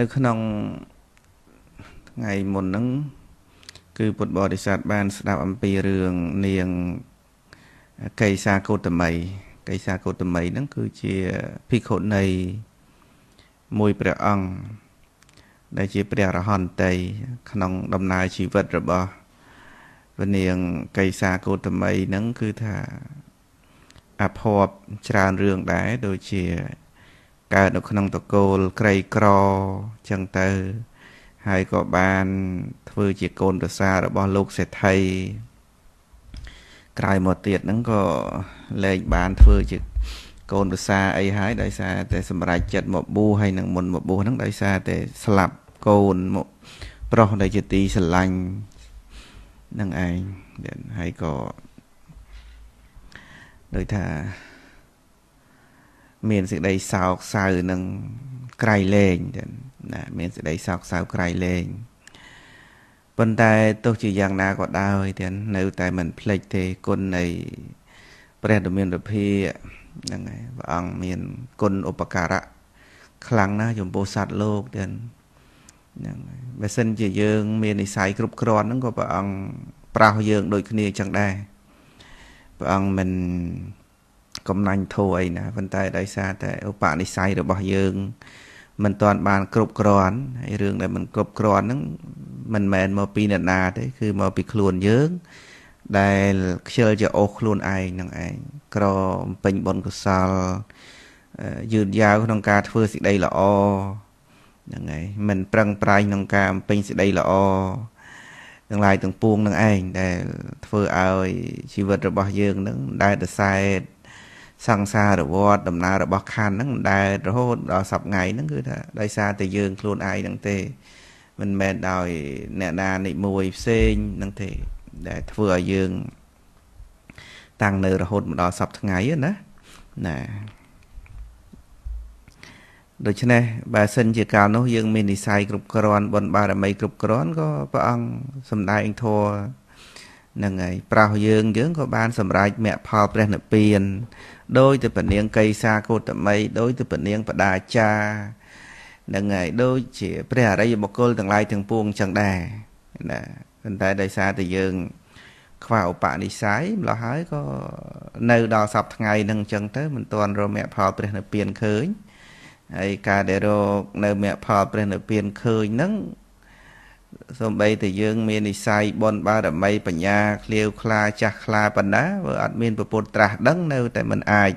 នៅក្នុងថ្ងៃមុនហ្នឹងគឺពុទ្ធបរិស័ទបាន ស្ដាប់អំពីរឿងនាងកៃសាកោតមីកៃសាកោតមីហ្នឹងគឺជាភិក្ខុនៃមួយព្រះអង្គដែលជាព្រះរហន្តី ក្នុងដំណើរជីវិតរបស់វនាងកៃសាកោតមីហ្នឹងគឺថាអភ័ព្វច្រើនរឿងដែរដូចជាកើតនៅក្នុងតកូលក្រីក្រចឹងទៅហើយក៏បាន ធ្វើ ជាកូនប្រសាររបស់ លោកសេដ្ឋីក្រោយមកទៀតហ្នឹងក៏លែងបាន ធ្វើ ជាកូនប្រសារអីហើយដោយសារតែសម្រេចចិត្តមកបួសហើយនឹងមុនមកបួសហ្នឹងដោយសារតែស្លាប់កូនមកប្រុសដែលជាទីស្រឡាញ់នឹងឯងហើយក៏ដូចថាមានសេចក្តីសោកសៅនឹងក្រៃលែងទៅណាមានសេចក្តីសោកសៅក្រៃលែងប៉ុន្តែទោះជាយ៉ាងណាក៏ដោយទាំងនៅតែមិនភ្លេចទេគុណនៃ ព្រះដ៏មានរភាហ្នឹងហើយព្រះអង្គមានគុណឧបការៈខ្លាំងណាស់ចំពោះសត្វលោកទាំងហ្នឹងហើយបើសិនជាយើង មាននិស័យគ្រប់គ្រាន់ហ្នឹងក៏ព្រះអង្គប្រោសយើងដូចគ្នាចឹងដែរព្រះអង្គមិនកំណាញ់ធោអីណាប៉ុន្តែដោយសារតែឧបនិស្ស័យរបស់យើងមិនទាន់បានគ្រប់គ្រាន់ហើយរឿងដែលមិនគ្រប់គ្រាន់ហ្នឹងមិនមែនមកពីអ្នកណាទេគឺមកពីខ្លួនយើង ដែលខ្ជិលជាអូសខ្លួនឯងហ្នឹងឯងក្របំពេញបុណ្យកុសលយឺតយ៉ាវក្នុងការធ្វើសេចក្តីល្អហ្នឹងឯងមិនប្រឹងប្រែងក្នុងការបំពេញសេចក្តីល្អទាំងឡាយទាំងពួងនឹងឯងដែល ធ្វើឲ្យជីវិតរបស់យើងនឹងដែលដសែតសង្សារវត្តដំណើររបស់ខណ្ឌហ្នឹងមិនដែលរហូតដល់សប្ថ្ងៃហ្នឹងគឺថាដោយសារតែយើងខ្លួនឯងហ្នឹងទេមិនមែនដោយអ្នកណានិមួយផ្សេងហ្នឹងទេដែលធ្វើឲ្យយើងតាំងនៅរហូតមកដល់សប្ថ្ងៃណាណាដូច្នេះបើសិនជាកាលនោះយើងមាននិស័យគ្រប់គ្រាន់បុណ្យបារមីគ្រប់គ្រាន់ក៏ព្រះអង្គសំដែងធម៌នឹងហើយប្រោសយើងយើងក៏បានសម្រេចមគ្គផលព្រះនិព្វានដោយទៅពនាងកៃសាគោតមីដោយទៅពនាងបដាចានឹងហើយដូចជាព្រះអរិយបុគ្គលទាំងឡាយទាំងពួងចឹងដែរណាប៉ុន្តែដោយសារតែយើងខ្វះឧបនិស្ស័យម្ល៉េះហើយក៏នៅដល់សប្ថ្ងៃនឹងចឹងទៅមិនទាន់រមគ្គផលព្រះនិព្វានឃើញហើយការដែលរកនៅមគ្គផលព្រះនិព្វានឃើញនឹងសំបីតែយើងមាននិស័យបនបារមីបញ្ញាឃ្លាវខ្លាចាស់ខ្លាប៉ុណ្ណាបើអត់មានពពុទ្ធត្រាស់ដឹងនៅតែមិនអាច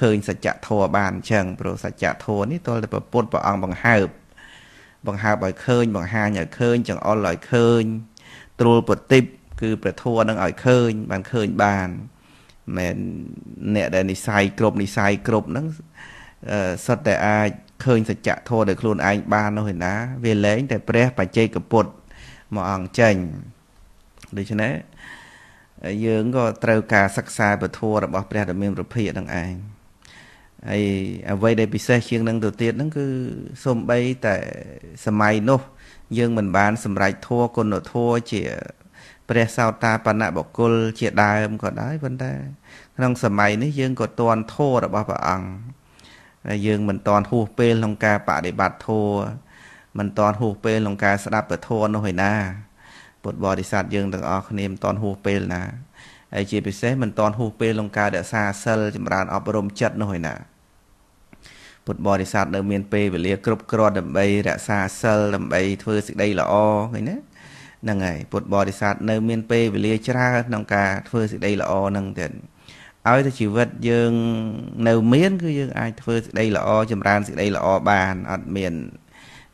ឃើញសច្ចធម៌បានអញ្ចឹងព្រោះសច្ចធម៌នេះទាល់តែពពុទ្ធព្រះអង្គបង្ហើប បង្ហើបឲ្យឃើញបង្ហាញឲ្យឃើញចង្អុលឲ្យឃើញត្រួលប្រតិបគឺព្រះធម៌នឹងឲ្យឃើញបានឃើញបានមែនអ្នកដែលនិស័យគ្រប់និស័យគ្រប់ហ្នឹងសត្វតែអាចឃើញសច្ចធម៌ដោយខ្លួនឯងបាននោះឯណាវាលែងតែព្រះ បច្ចេកពុទ្ធមកអង្គចេញដូច្នេះយើងក៏ត្រូវការសិក្សាពធរបស់ ព្រះតមានប្រភិយនឹងឯងហើយអ្វីដែលពិសេសជាងនឹងទៅទៀតហ្នឹងគឺសំបីតែសម័យនោះ យើងមិនបាន សម្រេចធัวគុណធัวជាព្រះសោតាបណបកុលជាដើមក៏ដែរប៉ុន្តែក្នុងសម័យនេះយើងក៏តន់ធัวរបស់ព្រះអង្គយើងមិនតន់ហួសពេលក្នុងការបដិបត្តិធម៌មិនតន់ហួសពេលក្នុងការស្ដាប់ពធនោះឯណាពុទ្ធបរិស័ទយើងទាំងអស់គ្នាមិនតន់ហួសពេលណាហើយជាពិសេសមិនតន់ហួសពេលក្នុងការរក្សាសិលចម្រើនអប់រំចិត្តនោះឯណាពុទ្ធបរិស័ទនៅ មានពេលវេលាគ្រប់គ្រាន់ដើម្បីរក្សាសិលដើម្បីធ្វើសេចក្តីល្អឃើញណាហ្នឹងហើយពុទ្ធបរិស័ទនៅមានពេលវេលាច្រើនក្នុងការធ្វើសេចក្តីល្អហ្នឹងទៀតឲ្យតែជីវិតយើងនៅមានគឺយើងអាចធ្វើសេចក្តីល្អចម្រើនសេចក្តីល្អបានអត់មាន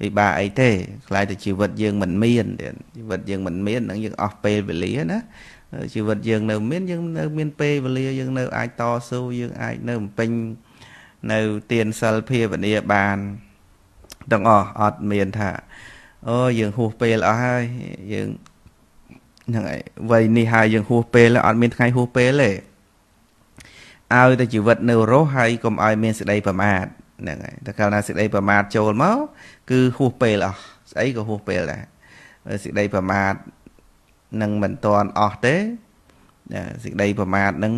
វិបាកអីទេខ្លាចតែជីវិតយើងមិនមានទៀតជីវិតយើងមិនមាននឹងយើងអស់ពេលវេលាណាជីវិតយើងនៅមានយើងនៅមានពេលវេលា យើងនៅអាចតស៊ូយើងអាចនៅបំពេញនៅទានសិលភាវនាបានទាំងអស់អត់មានថាអូយើងហួសពេលអស់ហើយយើងហ្នឹងហើយវ័យនេះហើយយើងហួសពេលអត់មានថ្ងៃហួសពេលទេឲ្យតែជីវិតនៅរស់ហើយកុំឲ្យមានសេចក្តីប្រមាទហ្នឹងហើយតែកាលណាសេចក្តីប្រមាទចូលមកគឺហួសពេលអស់ស្អីក៏ហួសពេលដែរសេចក្តីប្រមាទនឹងមិនតាន់អស់ទេសេចក្តីប្រមាទនឹង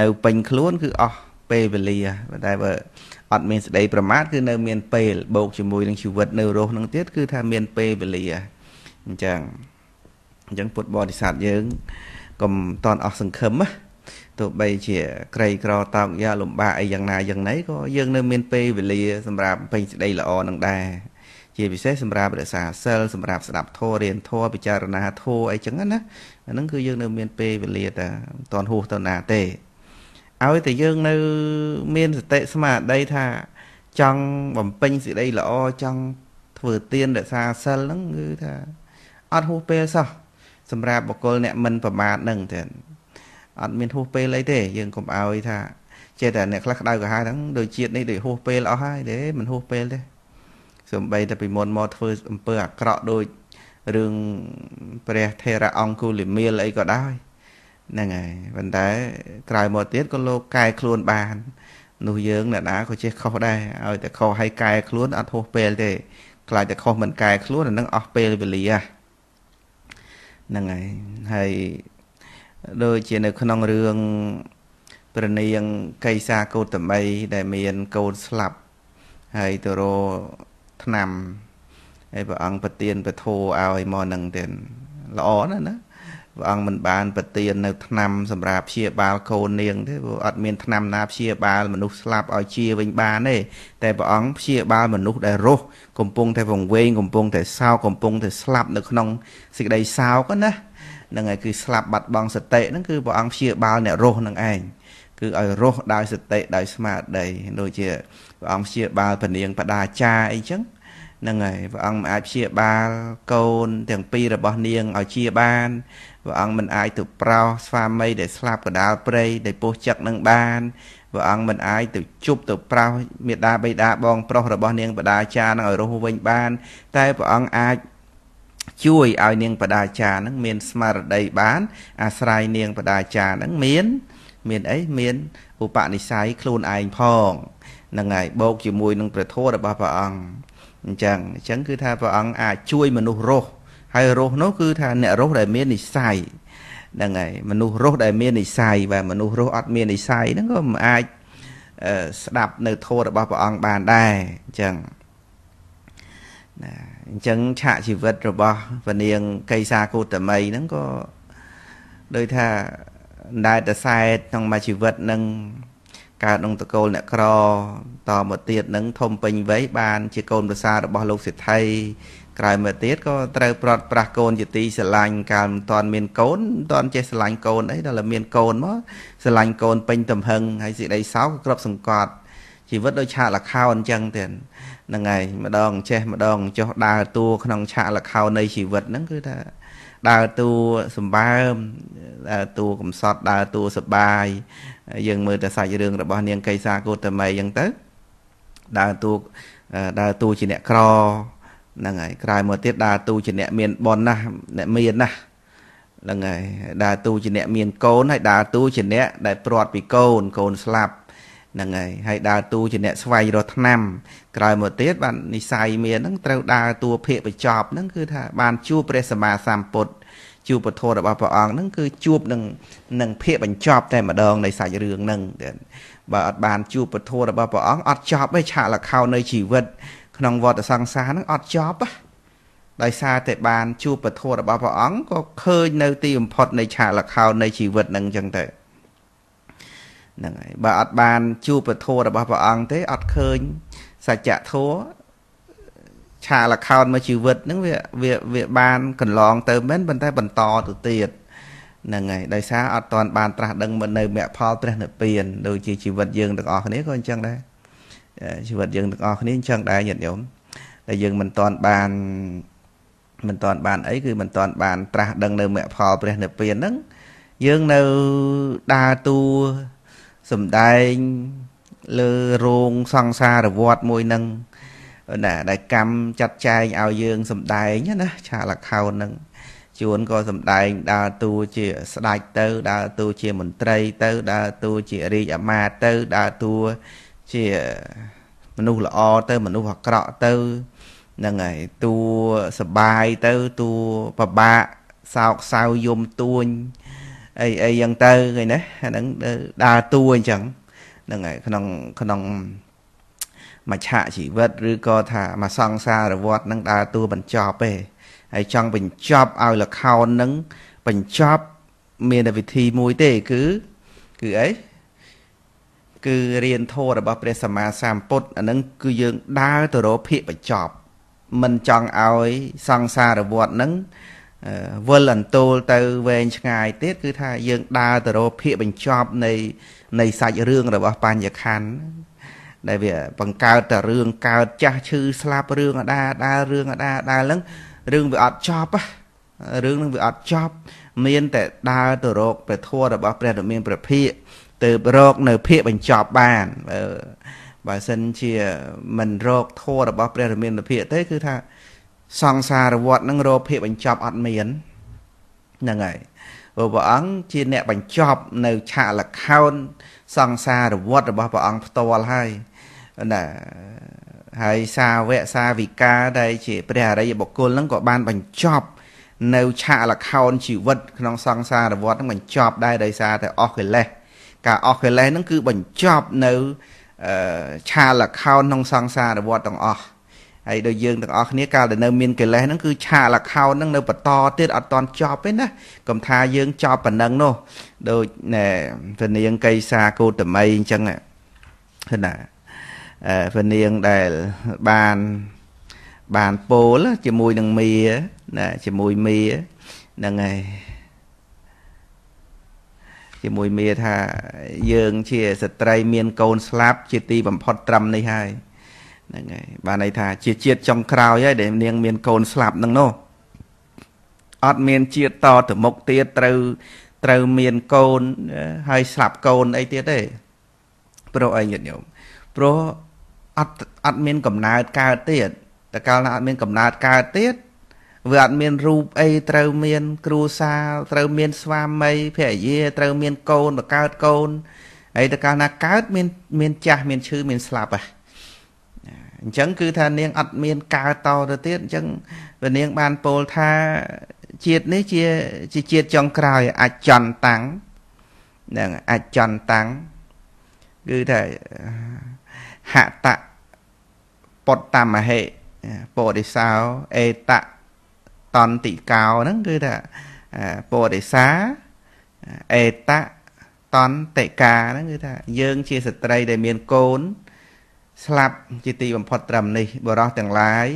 នៅពេញខ្លួនគឺអស់ពេលវេលាតែបើអត់មានសេចក្តីប្រមាទគឺនៅមានពេលបូកជាមួយនឹងជីវិតនៅរស់នឹងទៀតគឺថាមានពេលវេលាអញ្ចឹងអញ្ចឹងពុទ្ធបរិស័ទយើងកុំតាន់អស់សង្ឃឹមណាទោះបីជាក្រីក្រតោកយ៉ាលំបាកអីយ៉ាងណាយ៉ាងណីក៏យើងនៅមានពេលវេលាសម្រាប់ពេញសេចក្តីល្អនឹងដែរជាពិសេសសម្រាប់រក្សាសិលសម្រាប់ស្ដាប់ធម៌រៀនធម៌ពិចារណាធម៌អីចឹងណាអាហ្នឹងគឺយើងនៅមានពេលវេលាតែមិនទាន់ហួសទៅណាទេឲ្យតែយើងនៅមានសតិស្មារតីថាចង់បំពេញសេចក្តីល្អចង់ធ្វើទានរក្សាសិលហ្នឹងគឺថាអត់ហួសពេលសោះសម្រាប់បុគ្គលអ្នកមិនប្រមាថហ្នឹងទេអត់មានហួសពេលអីទេយើងកុំឲ្យថាចេះតែអ្នកខ្លះក្តៅក្រហាយហ្នឹងដូចជាតិនេះដូចហួសពេលអស់ហើយទេមិនហួសពេលទេសំបីតែពីមុនមកធ្វើអំពើអាក្រក់ដូចរឿងព្រះថេរអង្គុលិមាលអីក៏ដោយហ្នឹងហើយប៉ុន្តែក្រោយមកទៀតក៏លោកកែ ខ្លួនបាន នោះយើងអ្នកណាក៏ចេះខុសដែរឲ្យតែខុសឲ្យកែខ្លួនអត់ហួសពេលទេខ្លាចតែខុសមិនកែខ្លួន អានឹងអស់ពេលវេលាហ្នឹងហើយហើយដូចជានៅក្នុងរឿងព្រះនាងកៃសាកោតមី ដែលមានកូនស្លាប់ហើយទៅរឆ្នាំហើយព្រះអង្គប្រទានពធោឲ្យមកនឹងទៀតល្អណាស់ណាព្រះអង្គមិនបានប្រទាននៅឆ្នាំសម្រាប់ព្យាបាលកូននាងទេព្រោះអត់មានឆ្នាំណាព្យាបាល មនុស្សស្លាប់ឲ្យជាវិញបានទេតែព្រះអង្គព្យាបាលមនុស្សដែលរស់កំពុងតែវង្វេងកំពុងតែសោកកំពុងតែស្លាប់នៅក្នុងសេចក្តីសោកណានឹងឯងគឺស្លាប់បាត់បង់សតិហ្នឹងគឺព្រះអង្គព្យាបាលអ្នករស់នឹងឯងគឺឲ្យរស់ដោយសតិដោយស្មារតីដូចជាព្រះអង្គព្យាបាលពនាងបដាចាអីចឹងហ្នឹងហើយព្រះអង្គមិនអាចព្យាបាលកូនទាំងពីររបស់នាងឲ្យជាបានព្រះអង្គមិនអាចទៅប្រោសស្វាមីដែលស្លាប់កដាលព្រៃដែលពោះចឹកនឹងបានព្រះអង្គមិនអាចទៅ ជប់ទៅប្រោសមេដាបេដាបងប្រុសរបស់នាងបដាចានឹងឲ្យរស់វិញបាន តែព្រះអង្គអាចជួយឲ្យនាងបដាចារនឹងមានស្មារតីបាន អាស្រ័យនាងបដាចារនឹងមាន មានអីមានឧបនិស្ស័យខ្លួនឯងផងនឹងហើយបូក ជាមួយនឹងព្រះធម៌របស់ព្រះអង្គអញ្ចឹងអញ្ចឹងគឺថាព្រះអង្គអាចជួយ មនុស្សរស់ហើយរស់នោះគឺថាអ្នករស់ដែលមាននិស្ស័យហ្នឹងហើយមនុស្សរស់ដែលមាននិស្ស័យបាទមនុស្សរស់អត់មាននិស្ស័យហ្នឹងក៏មិនអាចស្ដាប់នៅធម៌របស់ព្រះអង្គបានដែរអញ្ចឹងណាអញ្ចឹងឆាកជីវិតរបស់វនាងកៃសាគោតមីហ្នឹងក៏ដោយថាដែលតសែតក្នុងមួយជីវិតនឹងកើតក្នុងតកូលអ្នកក្រតមកទៀតនឹង ធំពេញវ័យបានជាកូនប្រសាររបស់លោកសិទ្ធិក្រោយមកទៀតក៏ត្រូវប្រត់ប្រាស់កូនជាទីស្រឡាញ់កាលមិនតាន់មានកូនមិនតាន់ចេះស្រឡាញ់កូនអីដល់តែមានកូនមកស្រឡាញ់កូនពេញទំហឹងហើយសេចក្តីសោកក៏គ្របសង្កត់ជីវិតដូចឆាកលខោអញ្ចឹងទៀតហ្នឹងហើយម្ដងចេះម្ដងចុះដើរតួក្នុង ឆាកលខោនៃជីវិតហ្នឹងគឺថាដើរតួសម្បើមដើរតួកំសត់ដើរតួសបាយយើងមើលតែសាច់រឿងរបស់ នាងកៃសាកោតមីអញ្ចឹងទៅដើរតួដើរតួជាអ្នកក្រហ្នឹងហើយក្រោយមកទៀតដើរតួជាអ្នកមានបនណាស់អ្នកមានណាស់ហ្នឹងហើយដើរតួជាអ្នកមានកូនហើយដើរតួជាអ្នកដែលព្រាត់ពីកូនកូនស្លាប់ហ្នឹងហើយហើយដើរតួជាអ្នក ស្វែងរកឆ្នាំក្រោយមកទៀតបាននិស័យមានហ្នឹងត្រូវដើរតួភាគបញ្ចប់ហ្នឹងគឺថា បានជួបព្រះសម្មាសម្ពុទ្ធជួបពធរបស់ព្រះអង្គហ្នឹងគឺជួបនឹងនឹងភាគបញ្ចប់តែម្ដងនៃសាច់រឿងហ្នឹងបើអត់បានជួបពធរបស់ព្រះអង្គអត់ចប់ទេឆាកលខោននៃជីវិត ក្នុងវដ្តសង្សារហ្នឹងអត់ចប់ដោយសារតែបានជួបពធរបស់ព្រះអង្គក៏ឃើញនៅទីបំផុត នៃឆាកលខោននៃជីវិតហ្នឹងអញ្ចឹងទៅហ្នឹងហើយបើអត់បានជួបពធរបស់ព្រះអង្គទេអត់ឃើញសច្ចធัวឆាលខោនមកជីវិតហ្នឹងវាវាវាបានកន្លង ទៅមែនប៉ុន្តែបន្តទៅទៀតហ្នឹងហើយដោយសារអត់តាន់បានត្រាស់ដឹងមកនៅមគ្គផលព្រះនិព្វានដូចជាជីវិតយើងទាំងអស់គ្នាក៏អញ្ចឹងដែរជីវិតយើងទាំងអស់គ្នាអញ្ចឹងដែរញាតិញោមដែលយើងមិនតាន់បានមិនតាន់បានអីគឺមិនតាន់បានត្រាស់ដឹងនៅមគ្គផលព្រះនិព្វានហ្នឹងយើងនៅដើរតួសំដែងលើរោងសង្សារវត្តមួយនឹងណាដែលកម្មចាត់ចែងឲ្យយើងសំដែងណា ឆាលខោននឹងជួនក៏សំដែង ដើរតួជាស្ដេចទៅ ដើរតួជាមន្ត្រីទៅ ដើរតួជារាជអាមាត្យទៅដើរតួជាមនុស្សល្អទៅមនុស្សអាក្រក់ទៅហ្នឹងហើយតួសបាយទៅតួពិបាកសោកសៅយំទួញអីអីយ៉ាងទៅគេណាអាហ្នឹងដើរតួអញ្ចឹងហ្នឹងហើយក្នុងក្នុងមច្ឆជីវិតឬក៏ថាមកសង្សារវត្តនឹងដើរតួបញ្ចប់ទេហើយចង់បញ្ចប់ឲ្យលខោននឹងបញ្ចប់មានវិធីមួយទេ គឺគឺអីគឺរៀនធម៌របស់ព្រះ សម្មាសម្ពុទ្ធអានឹងគឺយើង ដើរទៅរកភាពបញ្ចប់មិនចង់ឲ្យសង្សារវត្តនឹងវិលអន្ទោលទៅវែងឆ្ងាយទៀតគឺថា យើងដើរទៅរកភាកបញ្ចប់នៃ នៃសាច់រឿងរបស់បញ្ញខណ្ឌដែលវា បង្កើតតែរឿងកើតចាស់ឈឺស្លាប់រឿងអដាដើររឿងអដាដើរហ្នឹងរឿងវាអត់ចប់រឿងហ្នឹងវាអត់ចប់មាន តែដើរទៅរកព្រះធម៌របស់ ព្រះរាមាព្រះភិក្ខទៅរកនៅភាកបញ្ចប់បានបើបើសិនជាមិនរកធម៌របស់ព្រះរាមាព្រះភិក្ខទេគឺថាសង្សារវត្តនឹងរោភាពបញ្ចប់អត់មានហ្នឹងហើយព្រះអង្គជាអ្នកបញ្ចប់នៅឆាកលខោនសង្សារវត្តរបស់ព្រះអង្គផ្ទាល់ហើយណាហើយសាវកសាវិកាដែលជាព្រះអរិយបុគ្គលនឹងក៏បានបញ្ចប់នៅឆាកលខោនជីវិតក្នុងសង្សារវត្តនឹងបញ្ចប់ដែរដោយសារតែអស់កិលេសការអស់កិលេសនឹងគឺបញ្ចប់នៅឆាលខោនក្នុងសង្សារវត្តទាំងអស់ហើយដូចយើងទាំងអស់គ្នាកាលដែលនៅមានកិលេសហ្នឹងគឺឆាកលខោនហ្នឹងនៅបន្តទៀតអត់តន់ចប់ទេណាកុំថាយើងចប់ប៉ុណ្ណឹងនោះដូចណែវនាងកៃសាគោតមីអញ្ចឹងណាអឺវនាងដែលបានបានពោលជាមួយនឹងមីណាជាមួយមីហ្នឹងហើយជាមួយមីថាយើងជាស្ត្រី មានកូន ស្លាប់ជាទីបំផុតត្រឹមនេះហើយហ្នឹងហើយបានន័យថាជាជាតិចុងក្រោយហើយដែលនាង មានកូនស្លាប់ហ្នឹងនោះអត់មានជាតិតទៅមុខទៀតត្រូវត្រូវមានកូនហើយស្លាប់កូនអីទៀតទេព្រោះអីញាតិញោមព្រោះអត់អត់មានកំណើតកើតទៀតតកាលណាអត់មានកំណើតកើតទៀតវាអត់មានរូបអីត្រូវមាន គ្រួសារត្រូវមាន ស្វាមីភរិយា ត្រូវមានកូនបកើតកូនអីតកាលណាកើតមានមាន ចាស់មានឈឺមានស្លាប់ហ៎អញ្ចឹងគឺថានាង អត់មានកើតតទៅទៀតអញ្ចឹងព្រះនាងបានពោលថា ជាតិនេះជាជាជាតិចុងក្រោយអច្ចន្តាំងនឹងអច្ចន្តាំងគឺថាហតៈពុតតមហេពោធិសោអេតៈតន្តិកោហ្នឹងគឺថាពោធិសាអេតៈតន្តិកាហ្នឹងគឺថា យើង ជាស្ត្រីដែលមានកូនស្លាប់ជាទីបំផុតត្រឹមនេះបរោះទាំងឡាយ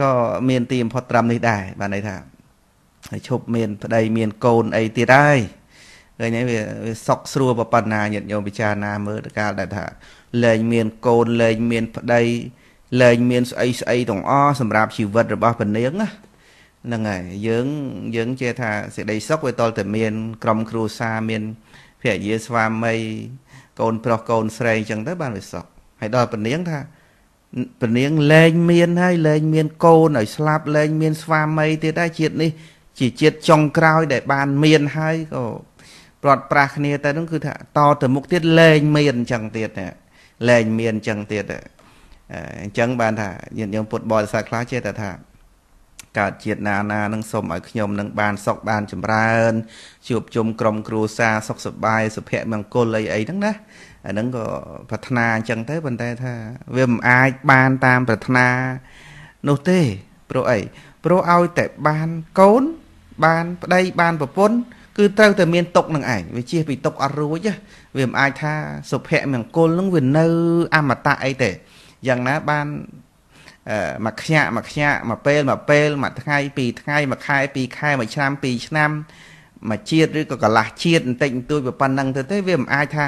ក៏មានទីបំផុតត្រឹមនេះដែរបានន័យថាឈប់មានប្តីមានកូនអីទៀតហើយឃើញទេវាសុកស្រួលប៉ុណ្ណាញាតិញោមពិចារណាមើលទៅកាលដែលថាលែងមានកូនលែងមានប្តីលែងមានស្អីស្អីទាំងអស់សម្រាប់ជីវិតរបស់ពនាងណាហ្នឹងហើយយើងយើងជឿថាសេចក្តីសុខវាតលតែមាន ក្រុមគ្រួសារមានភរិយាស្វាមីកូន ប្រុសកូនស្រីអញ្ចឹងទៅបានវាសុខហើយដល់ពនាងថាពនាងលែងមានហើយលែងមាន កូនឲ្យស្លាប់លែងមានស្វាមីទៀតហើយជាតិនេះជាជាតិចុងក្រោយ ដែល បានមានហើយក៏ព្រាត់ប្រាសគ្នាតែនោះគឺថាតទៅមុខទៀតលែងមានអញ្ចឹងទៀតលែងមានអញ្ចឹងទៀតអញ្ចឹងបានថាញាតិញោមពុទ្ធបរិស័ទខ្លះចេះតែថាកើតជាតិណាណានឹងសូមឲ្យខ្ញុំនឹងបាន សុខបានចម្រើនជួបជុំក្រុមគ្រួសារសុខសប្បាយសុភមង្គលអីអីហ្នឹងណាអាហ្នឹងក៏ប្រាថ្នាអញ្ចឹងទៅប៉ុន្តែថាវាមិនអាចបានតាមប្រាថ្នានោះទេព្រោះអីព្រោះឲ្យតែបានកូនបានប្តីបានប្រពន្ធគឺត្រូវតែមានទុកនឹងឯងវាជៀសពីទុកអត់រួចវាមិនអាចថាសុភមង្គលនឹងវានៅអមតៈអីទេយ៉ាងណាបានមួយខ្ញាក់មួយខ្ញាក់មួយពេលមួយពេលមួយថ្ងៃពីរថ្ងៃមួយខែពីរខែមួយឆ្នាំពីរឆ្នាំមួយជាតិឬក៏កន្លះជាតិបន្តិចបន្តួចប៉ុណ្ណឹងទៅទេវាមិនអាចថា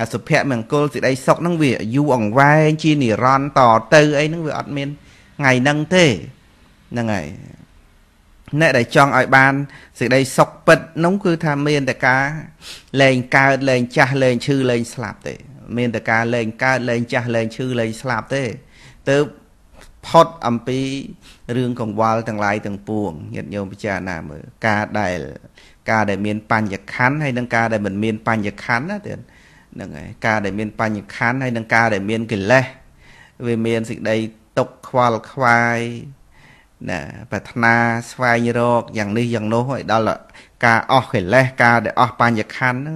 អាសុភមង្គលសេចក្តីសុខហ្នឹងវាយូរអង្វែងជានិរន្តរតទៅអីហ្នឹងវាអត់មានថ្ងៃហ្នឹងទេហ្នឹងហើយអ្នកដែលចង់ឲ្យបានសេចក្តីសុខពិតនោះគឺថាមានតែការលែងកើតលែង ចាស់លែងឈឺលែងស្លាប់ទេ មានតែការលែងកើតលែងចាស់លែងឈឺលែងស្លាប់ទេទើបផុតអំពីរឿងកង្វល់ទាំងឡាយទាំងពួងញាតិញោមពិចារណាមើលការដែល ការដែលមានបញ្ញខណ្ឌហើយនិងការដែលមិនមានបញ្ញខណ្ឌណាទៀតហ្នឹងហើយការដែលមានបញ្ញខណ្ឌហើយនឹងការដែលមានកិលេសវាមានសេចក្តីទុកខ្វល់ខ្វាយណាប្រាថ្នាស្វែងរកយ៉ាងនេះយ៉ាងនោះឲ្យដល់ការអស់កិលេសការ ដែលអស់បញ្ញខណ្ឌ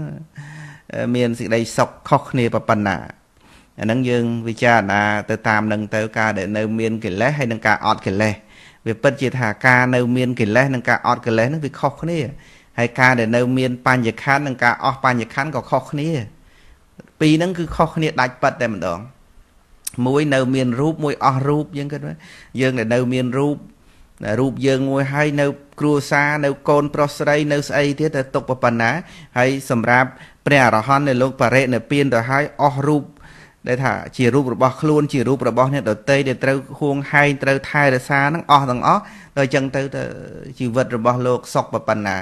មានសេចក្តីសុខខុសគ្នាប៉ុណ្ណាអាហ្នឹងយើងវិចារណាទៅតាមនឹងទៅការដែលនៅមានកិលេសហើយនឹងការអត់កិលេសវាពិតជាថាការនៅមានកិលេសនិងការអត់កិលេសហ្នឹងវាខុសគ្នាហើយការដែលនៅមានបញ្ញខណ្ឌនិងការអស់បញ្ញខណ្ឌក៏ខុសគ្នាពីរហ្នឹងគឺខុសគ្នាដាច់ប៉ិតតែម្ដងមួយនៅមានរូបមួយអស់រូបយើងគិតមើលយើងនៅមានរូបរូបយើងមួយហើយនៅគ្រួសារ នៅ កូនប្រុសស្រី នៅស្អីទៀតទៅຕົកប៉ុណ្ណាហើយសម្រាប់ព្រះអរហន្តនៅលោកបរិនិព្វានទៅហើយអស់រូប ដែលថាជារូបរបស់ខ្លួនជារូបរបស់អ្នកដតីដែលត្រូវហួងហែងត្រូវថែរក្សានឹងអស់ទាំងអស់ដល់អញ្ចឹងទៅទៅជីវិតរបស់លោកសុខប៉ុណ្ណា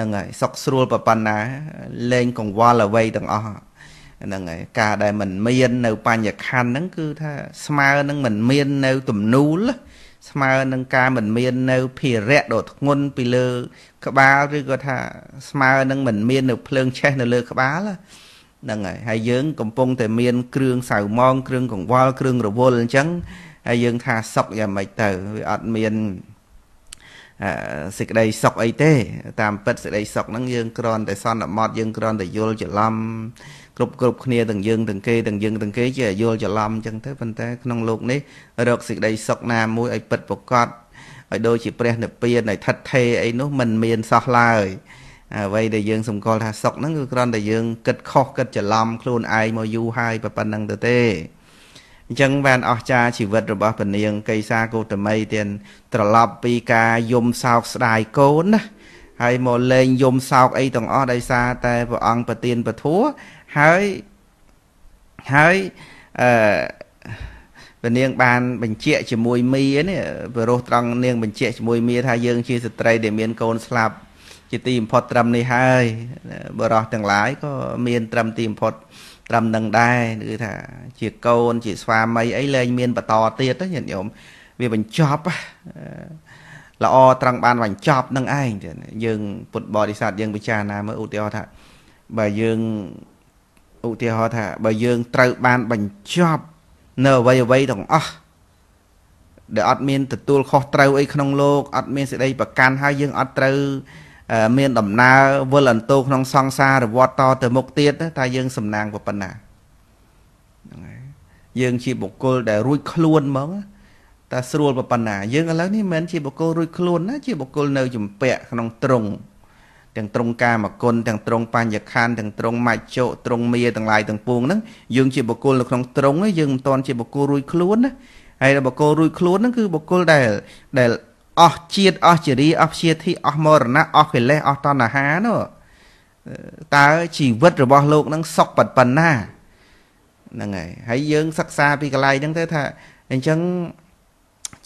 នឹងហើយសុខស្រួលប៉ុណ្ណា លែង កង្វល់អ្វីទាំងអស់ហ្នឹងហើយការដែលมันមាននៅបញ្ញខណ្ឌហ្នឹងគឺថាស្មើនឹងมันមាននៅទំនូលស្មើនឹងការมันមាននៅភារៈដ៏ធ្ងន់ពីលើ ក្បាលឬក៏ថាស្មើនឹងมันមាននៅភ្លើង ឆេះនៅលើ ក្បាលហ្នឹងហើយហើយយើងកំពុងតែមានគ្រឿងសៅម៉ងគ្រឿងកង្វល់គ្រឿងរវល់អញ្ចឹងហើយយើង ថាសក់យ៉ាងម៉េចទៅវាអត់មានសេចក្តីសុខអីទេតាមពិតសេចក្តីសុខហ្នឹងយើងគ្រាន់តែសន្មត់យើងគ្រាន់តែយល់ច្រឡំគ្រប់គ្រប់គ្នាទាំងយើងទាំងគេទាំងយើងទាំងគេជាយល់ច្រឡំអញ្ចឹងទៅប៉ុន្តែក្នុងលោកនេះរកសេចក្តីសុខណាមួយឲ្យពិតប្រកបឲ្យដូចជាព្រះនិព្វានឲ្យថិតថេរអីនោះมันមានសោះឡើយអ្វីដែលយើងសម្គាល់ថាសុខហ្នឹងគឺគ្រាន់តែយើងគិតខុសគិតច្រឡំខ្លួនឯងមកយូរហើយប៉ុណ្ណឹងទៅទេអញ្ចឹងបានអស្ចារជីវិតរបស់ពនាងកៃសាកោតមីទៀតត្រឡប់ពីការយំសោកស្ដាយកូនណាហើយមកលេងយំសោកអីទាំងអស់ដោយសារតែព្រះអង្គប្រទានពធัวហើយហើយអឺព្រះនាងបានបញ្ជាក់ជាមួយមីនេះព្រះរស់ត្រង់នាងបញ្ជាក់ជាមួយមីថាយើងជាស្ត្រីដែលមាន កូនស្លាប់ជាទីបំផុតត្រឹមនេះហើយបរោះទាំងឡាយក៏មានត្រឹមទីបំផុតត្រឹមនឹងដែរគឺថាជាកូនជាស្វាមីអីលែងមានបន្តទៀតញាតិញោមវាបញ្ចប់ល្អត្រង់បានបញ្ចប់នឹងឯងយើងពុទ្ធបរិស័ទយើងពិចារណាមើលឧទាហរណ៍ថាបើយើងឧទាហរណ៍ថា បើយើងត្រូវបានបញ្ចប់នៅអ្វីអ្វីទាំងអស់ដែលអត់មានទទួលខុសត្រូវអីក្នុងលោកអត់មានសេចក្តីប្រកាន់ហើយយើងអត់ត្រូវមានដំណើរវិលអន្ទោក្នុងសង្សារវត្តតទៅមុខទៀតតែយើងសំណាងប៉ុណ្ណាហ្នឹងហើយយើងជាបុគ្គលដែលរួចខ្លួនហ្មងតែស្រួលប៉ុណ្ណាយើងឥឡូវនេះមិនមែនជាបុគ្គលរួចខ្លួនណាជាបុគ្គលនៅជំពាក់ក្នុងទ្រង់ទាំងត្រង់កាមគុណទាំងត្រង់បញ្ញខណ្ឌទាំងត្រង់មច្ចុត្រង់មាទាំងឡាយទាំងពួងហ្នឹងយើងជាបុគ្គលនៅក្នុងត្រង់យើងមិនទាន់ជាបុគ្គលរួចខ្លួនណាហើយបុគ្គលរួចខ្លួនហ្នឹងគឺបុគ្គលដែលដែលអស់ជាតិអស់ជារីអស់ជាធិអស់មរណៈអស់កិលេសអស់តណ្ហានោះតើជីវិតរបស់ លោកនឹងសុខប៉ុណ្ណាហ្នឹងហើយហើយយើង សិក្សាពីកន្លែងហ្នឹងទៅថាអញ្ចឹង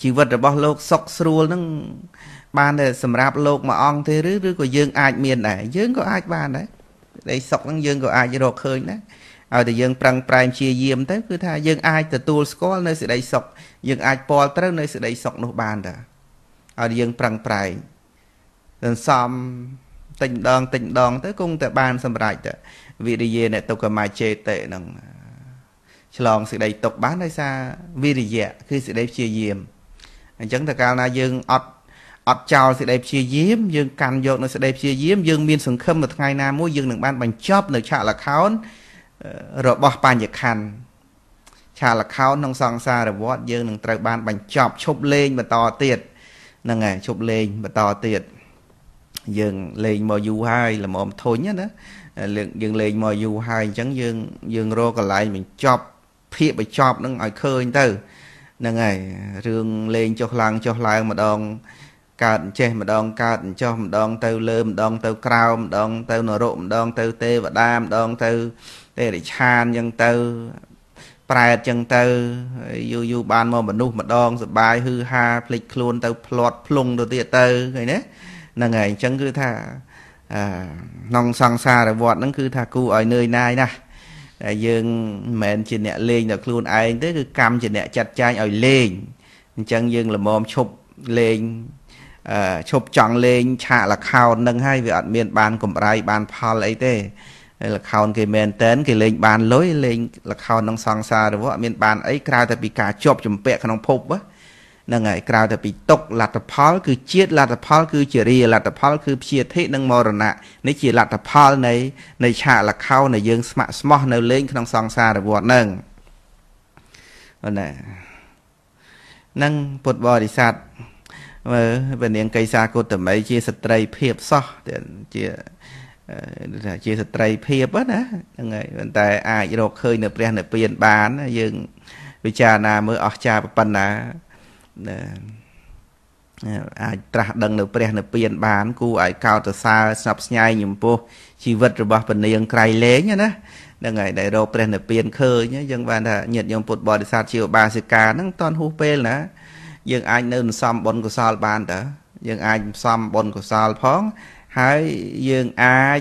ជីវិតរបស់ លោកសុខស្រួលហ្នឹងបានតែសម្រាប់លោកមួយអង្គទេឬឬក៏យើងអាចមានដែរយើងក៏អាចបានដែរដីសុខហ្នឹងយើងក៏អាចរកឃើញដែរឲ្យតែយើងប្រឹងប្រែងព្យាយាមទៅគឺថាយើងអាចទទួលស្គាល់នៅសេចក្តីសុខយើងអាចពាល់ត្រូវនៅសេចក្តីសុខនោះបានដែរឲ្យយើងប្រឹងប្រែងសន្សំតិចម្ដងតិចម្ដង ទៅគង់តែបានសម្រេចទៅវិរិយៈអ្នកទុក្ខមចេតិនឹងឆ្លងសេចក្តីទុកបានដោយសារវិរិយៈគឺសេចក្តីព្យាយាមអញ្ចឹងតើកាលណា យើងអត់អត់ចោលសេចក្តីព្យាយាមយើងកាន់យកនៅសេចក្តីព្យាយាមយើងមានសង្ឃឹមនៅថ្ងៃណាមួយយើងនឹងបានបញ្ចប់នៅឆាកលខោនរបស់បញ្ញខណ្ឌឆាកលខោនក្នុងសង្សារវដ្តយើងនឹងត្រូវបានបញ្ចប់ឈប់លេងបន្តទៀតហ្នឹងហើយជប់លេងបន្តទៀតយើងលេងមកយូរហើយល្មមធុញណាយើងលេងមកយូរហើយអញ្ចឹងយើង យើងរកកន្លែងបញ្ចប់ភាកបញ្ចប់ហ្នឹងឲ្យឃើញទៅហ្នឹងហើយរឿងលេងចុះឡើងចុះឡើងម្ដងកើតអញ្ចេះម្ដងកើតអញ្ចោះម្ដង ទៅលើម្ដងទៅក្រោមម្ដង ទៅនរកម្ដងទៅទេវតាម្ដងទៅ ទេរិឆានអញ្ចឹងទៅប្រែតចឹងទៅយូរយូរបានមកមនុស្សម្ដងសបាយហឺហាភ្លេចខ្លួន ទៅផ្លត់ផ្លុងទៅទៀតទៅឃើញណាហ្នឹងហើយអញ្ចឹងគឺថាក្នុងសង្សារវត្តហ្នឹងគឺថាគូឲ្យនឿយណាយណាស់តែយើងមិនមែនជាអ្នកលេងដល់ខ្លួនឯងទេគឺកម្មជាអ្នកចាត់ចែងឲ្យលេងអញ្ចឹងយើងល្មមឈប់លេងឈប់ចង់លេងឆាកលខោននឹងហើយវាអត់មាន បានកម្រៃបានផលអីទេលខោនគេមែនតែនគេលេងបានលុយលេងលខោនក្នុងសង្សារវៈមានបានអីក្រៅតែពីការជាប់ចម្ពាក់ក្នុងភពហ្នឹងហើយក្រៅតែពីទុកលទ្ធផលគឺជាតិលទ្ធផល គឺជារាលទ្ធផល គឺព្យាធិនិងមរណៈនេះជាលទ្ធផល នៃនៃឆាកលខោនដែលយើងស្ម័គ្រស្មោះ នៅលេងក្នុងសង្សារវៈហ្នឹងអូណានឹងពុទ្ធបរិស័ទមើលវនាងកៃសាគុតមីជាស្ត្រី ភាពសោះជាថាជាស្ត្រីភាពណាហ្នឹងហើយប៉ុន្តែអាចរកឃើញនៅ ព្រះនិព្វានបានយើងពិចារណាមើលអស្ចារ្យប៉ុណ្ណាអាចត្រាស់ដឹងនៅព្រះនិព្វានបានគូឲ្យកោតសរសើរស្ញប់ស្ញែងចំពោះជីវិតរបស់ពនាងក្រៃលែងណាហ្នឹងហើយដែលរកព្រះនិព្វានឃើញយើងបានថាញាតិញោមពុទ្ធបរិស័ទជាឧបាសិកាហ្នឹងតន់ហួសពេលណាយើងអាចនៅនសំបុណ្យកុសលបានតើយើងអាចសំបុណ្យកុសលផងហើយយើងអាច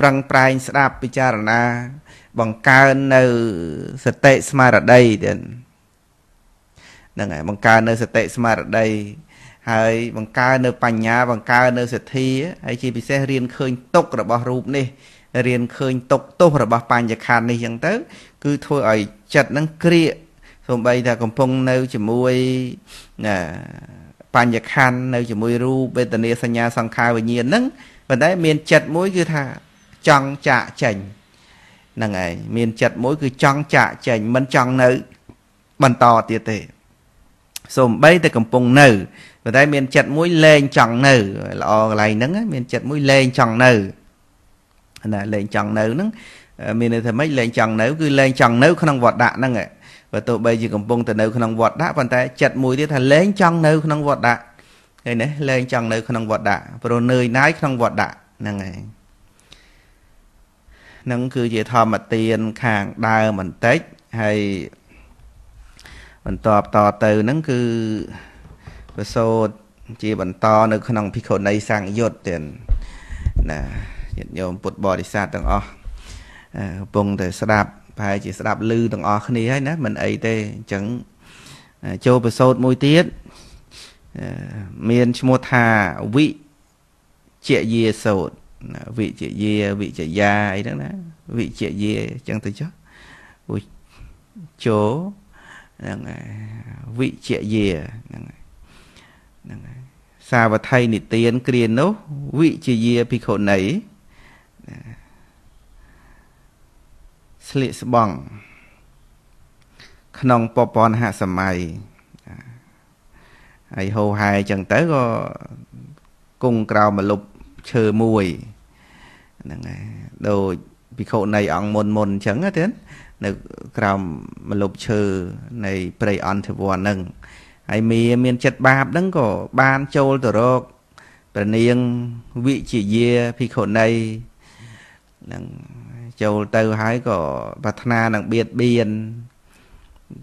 ប្រឹងប្រែងស្ដាប់ពិចារណា បង្កើននៅសតិស្មារតីហ្នឹងហើយបង្កើននៅសតិស្មារតីហើយបង្កើននៅបញ្ញាបង្កើននៅសទ្ធាហើយជាពិសេសរៀនឃើញទុករបស់រូបនេះរៀនឃើញទុកទោសរបស់បញ្ញខណ្ឌនេះអញ្ចឹងទៅគឺធ្វើឲ្យចិត្តនឹងក្រៀកសំបីថាកំពុងនៅជាមួយណាបញ្ញខណ្ឌនៅជាមួយរូបវេទនាសញ្ញាសង្ខារវិញ្ញាណហ្នឹងប៉ុន្តែ មានចិត្តមួយគឺថាចង់ចាកចេញហ្នឹងឯងមានចិត្តមួយគឺចង់ចាកចេញមិនចង់នៅបន្តទៀតទេសូម្បីតែកំពុងនៅប៉ុន្តែមានចិត្តមួយលែងចង់នៅល្អកន្លែងហ្នឹងមានចិត្តមួយលែងចង់នៅណាលែងចង់នៅហ្នឹងមានន័យថាម៉េចលែងចង់នៅគឺលែងចង់នៅក្នុងវត្តដាក់ហ្នឹងឯងបើទោះបីជាកំពុងទៅនៅក្នុងវត្តដាក់ប៉ុន្តែចិត្តមួយទៀតថាលែងចង់នៅក្នុងវត្តដាក់ឃើញទេលែងចង់នៅក្នុងវត្តដាក់ព្រោះនឿយណាយក្នុងវត្តដាក់ហ្នឹងហើយនឹងគឺជាធម្មទានខាងដើមបន្តិចហើយបន្តតទៅហ្នឹងគឺប្រសូតជាបន្តនៅក្នុងភិក្ខុនីសង្ឃយុត្តទៀតណាញាតិញោមពុទ្ធបរិស័ទទាំងអស់កំពុងតែស្ដាប់ប្រហែលជាស្ដាប់ឮទាំងអស់គ្នាហើយណាមិនអីទេអញ្ចឹងចូលប្រសូតមួយទៀតមានឈ្មោះថាវិជាយាសោតវិជាយាវិជាយាអីហ្នឹងណា វិជាយាអញ្ចឹងទៅចុះចូលហ្នឹងហើយវិជាយាហ្នឹងហើយហ្នឹងហើយសាវថៃនិទានគ្រានោះវិជាយាភិក្ខុនីស្លៀកស្បង់ក្នុងពពនហសម័យហើយហូហែចឹងទៅក៏គង់ក្រោមម្លប់ឈើមួយហ្នឹងហើយដូចភិក្ខុនៃអង្គមុនមុនអញ្ចឹងទេនៅក្រោមម្លប់ឈើនៃព្រៃអន្តវ័នហ្នឹងហើយមីមាន ចិត្តបាបហ្នឹងក៏បានចូលទៅរកព្រះនាងវិជាយាភិក្ខុនៃហ្នឹងចូលទៅហើយក៏ប្រាថ្នានឹងបៀតបៀន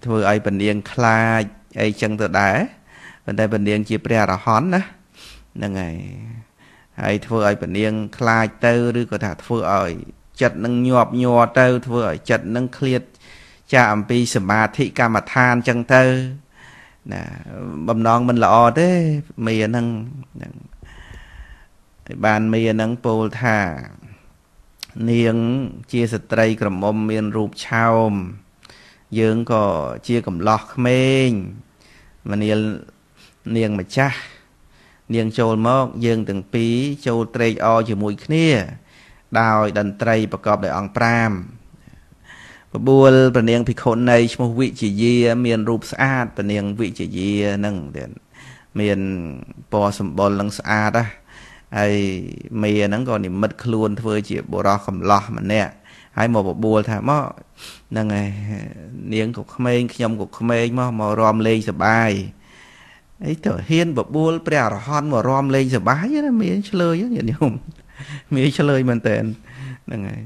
ធ្វើឲ្យពនាងខ្លាចអីចឹងទៅដែរប៉ុន្តែពនាងជាព្រះអរហន្តណាហ្នឹងហើយហើយធ្វើឲ្យពនាងខ្លាចទៅឬក៏ថាធ្វើឲ្យ ចិត្តនឹងញាប់ញ័រទៅ ធ្វើឲ្យចិត្តនឹងឃ្លាតចាកអំពីសមាធិកម្មដ្ឋានចឹងទៅណាបំណងមិនល្អទេមេហ្នឹងបានមេហ្នឹងពោលថានាងជាស្ត្រីក្រមុំមានរូបឆោមយើងក៏ជាកំឡោះក្មេងមនាលនាងម្ចាស់នាងចូលមក យើងទាំងពីរចូលត្រេកអរជាមួយគ្នា ដោយតន្ត្រីប្រកបដោយអង្គ5បបួលព្រះនាងភិក្ខុណីឈ្មោះវិជាយា មានរូបស្អាតព្រះនាងវិជាយានឹងមានពណ៌សម្បុរនឹងស្អាតណាហើយមេហ្នឹងក៏និមិត្តខ្លួនធ្វើជាបុរសកំឡោះម្នាក់ហើយមកបបួលថាមកហ្នឹងឯងនាងក៏ក្មេងខ្ញុំក៏ក្មេងមកមករំលេងសបាយអីទៅហ៊ានបបួលព្រះអរហន្តមករំលេងសបាយណាមានឆ្លើយញាតិញោមមានឆ្លើយមែនតើហ្នឹងហើយ